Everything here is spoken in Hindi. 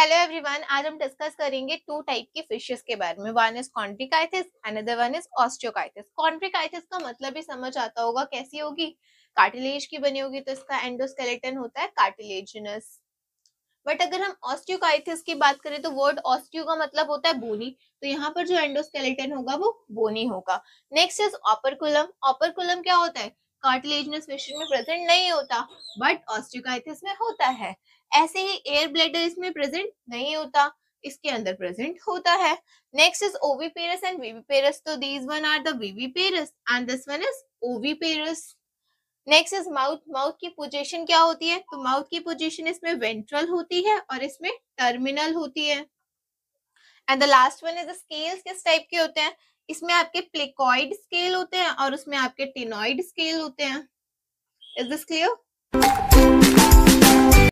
हेलो एवरीवन आज हम डिस्कस करेंगे टू टाइप की फिशेस के बारे में one is chondrichthyes another one is osteichthyes chondrichthyes का मतलब ही समझ आता होगा कैसी होगी कार्टिलेज की बनी होगी तो इसका एंडोस्केलेटन होता है कार्टिलेजिनस बट अगर हम ऑस्टियोकाइथिस की बात करें तो वर्ड ऑस्टियो का मतलब होता है बोनी तो यहाँ पर जो एंडोस्केलेटन होगा वो बोनी होगा नेक्स्ट इज ऑपरकुलम ऑपरकुलम क्या होता है कार्टिलेजनस फिश में प्रेजेंट नहीं होता बट ऑस्टियोकाइथिस में होता है ऐसे ही एयर ब्लेडर इसमें प्रेजेंट नहीं होता इसके अंदर प्रेजेंट होता है next is oviparous and viviparous तो these one are the viviparous and this one is oviparous next is mouth mouth की पोजीशन क्या होती है तो माउथ की पोजीशन इसमें वेंट्रल होती है और इसमें टर्मिनल होती है and the last one is scales किस टाइप के होते हैं इसमें आपके प्लेकॉइड स्केल होते हैं और उसमें आपके टिनॉइड स्केल होते हैं इज दिस क्लियर